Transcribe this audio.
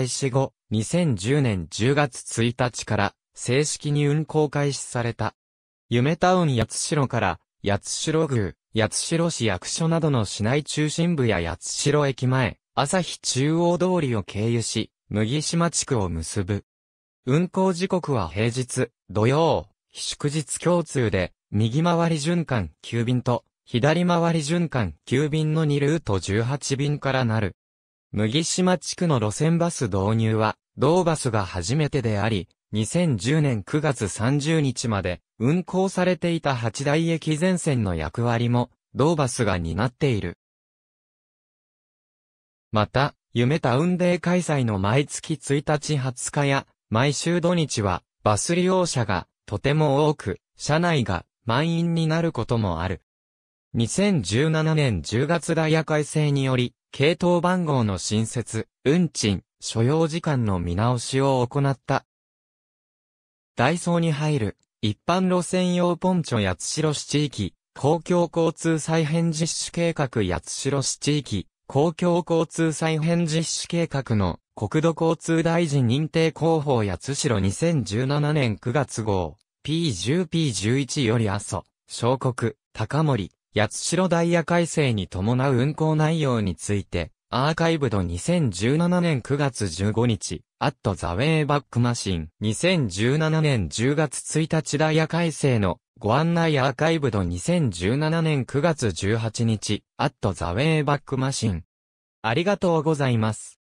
開始後、2010年10月1日から正式に運行開始された。夢タウン八代から八代宮、八代市役所などの市内中心部や八代駅前、朝日中央通りを経由し、麦島地区を結ぶ。運行時刻は平日、土曜、祝日共通で、右回り循環9便と、左回り循環9便の2ルート18便からなる。麦島地区の路線バス導入は、同バスが初めてであり、2010年9月30日まで運行されていた八大駅前線の役割も、同バスが担っている。また、夢タウンデー開催の毎月1日20日や、毎週土日は、バス利用者がとても多く、車内が満員になることもある。2017年10月ダイヤ改正により、系統番号の新設、運賃、所要時間の見直しを行った。ダイソーに入る、一般路線用ポンチョ八代市地域、公共交通再編実施計画八代市地域、公共交通再編実施計画の国土交通大臣認定広報八代2017年9月号、P10P11 より阿蘇、小国、高森、八代ダイヤ改正に伴う運行内容について、アーカイブド2017年9月15日、アットザウェイバックマシン。2017年10月1日ダイヤ改正のご案内アーカイブド2017年9月18日、アットザウェイバックマシン。ありがとうございます。